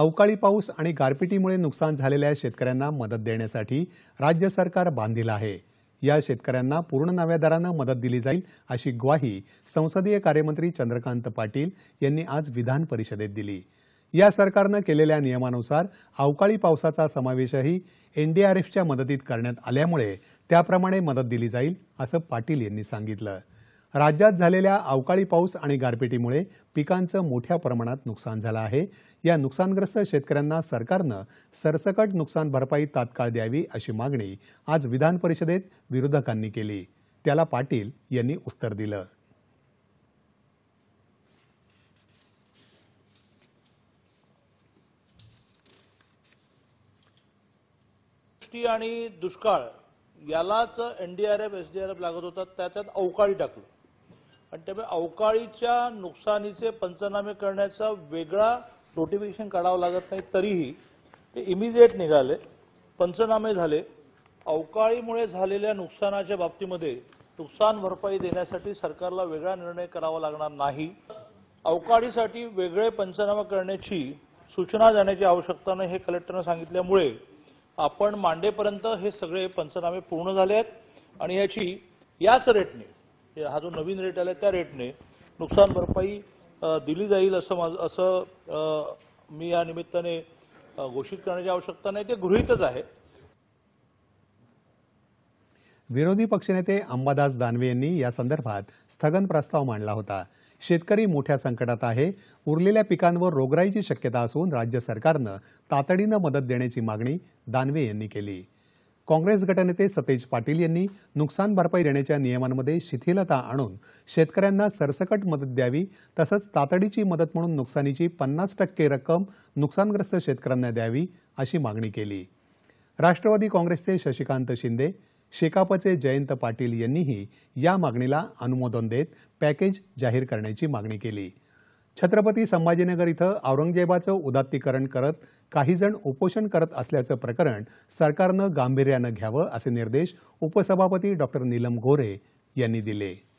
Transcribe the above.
अवकाळी पाऊस आणि गारपिटीमुळे नुकसान झालेल्या शेतकऱ्यांना मदत देण्यासाठी राज्य सरकार बांधील आहे या शेतकऱ्यांना पूर्ण नव्या दरानं मदत दिली जाईल अशी ग्वाही संसदीय कार्यमंत्री चंद्रकांत पाटील यांनी आज विधान परिषदेत दिली या सरकारनं केलेल्या नियमानुसार अवकाळी पावसाचा समावेशही एनडीआरएफच्या मदतीत करण्यात आल्यामुळे त्याप्रमाणे मदत दिली जाईल असं पाटील यांनी सांगितलं राज्यात झालेल्या अवकाळी पाऊस आणि गारपिटीमुळे पिकांचं मोठ्या प्रमाणात नुकसान झालं आहे या नुकसानग्रस्त शेतकऱ्यांना सरकारनं सरसकट नुकसान भरपाई तात्काळ द्यावी अशी मागणी आज विधान परिषदेत विरोधकांनी केली त्याला पाटील यांनी उत्तर दिलं आणि दुष्काळ यालाच एनडीआरएफ एसडीआरएफ लागत होतात त्याच्यात अवकाळी टाकलं आणि त्यामुळे अवकाळीच्या नुकसानीचे पंचनामे करण्याचा वेगळा नोटिफिकेशन काढावं लागत नाही तरीही ते इमिजिएट निघाले पंचनामे झाले अवकाळीमुळे झालेल्या नुकसानाच्या बाबतीमध्ये नुकसान भरपाई देण्यासाठी सरकारला वेगळा निर्णय करावा लागणार नाही अवकाळीसाठी वेगळे पंचनामा करण्याची सूचना देण्याची आवश्यकता नाही हे कलेक्टरनं सांगितल्यामुळे आपण मांडेपर्यंत हे सगळे पंचनामे पूर्ण झाले आहेत आणि याची याच रेटने हा जो नवीन रेट आला त्या रेटने नुकसान भरपाई दिली जाईल असं माझं असं मी या निमित्ताने घोषित करण्याची आवश्यकता नाही ते गृहितच आहे विरोधी पक्षनेते अंबादास दानवे यांनी या संदर्भात स्थगन प्रस्ताव मांडला होता शेतकरी मोठ्या संकटात आहे उरलेल्या पिकांवर रोगराईची शक्यता असून राज्य सरकारनं तातडीनं मदत देण्याची मागणी दानवे यांनी केली काँग्रेस गटनेते सतेज पाटील यांनी नुकसान भरपाई देण्याच्या नियमांमध्ये शिथिलता आणून शेतकऱ्यांना सरसकट मदत द्यावी तसंच तातडीची मदत म्हणून नुकसानीची पन्नास टक्के रक्कम नुकसानग्रस्त शेतकऱ्यांना द्यावी अशी मागणी केली राष्ट्रवादी काँग्रेसचे शशिकांत शिंदे शेकापचे जयंत पाटील यांनीही या मागणीला अनुमोदन देत पॅकेज जाहीर करण्याची मागणी केली छत्रपती संभाजीनगर इथं औरंगजेबाचं उदात्तीकरण करत काहीजण उपोषण करत असल्याचं प्रकरण सरकारनं गांभीर्यानं घ्यावं असे निर्देश उपसभापती डॉक्टर नीलम गोरे यांनी दिले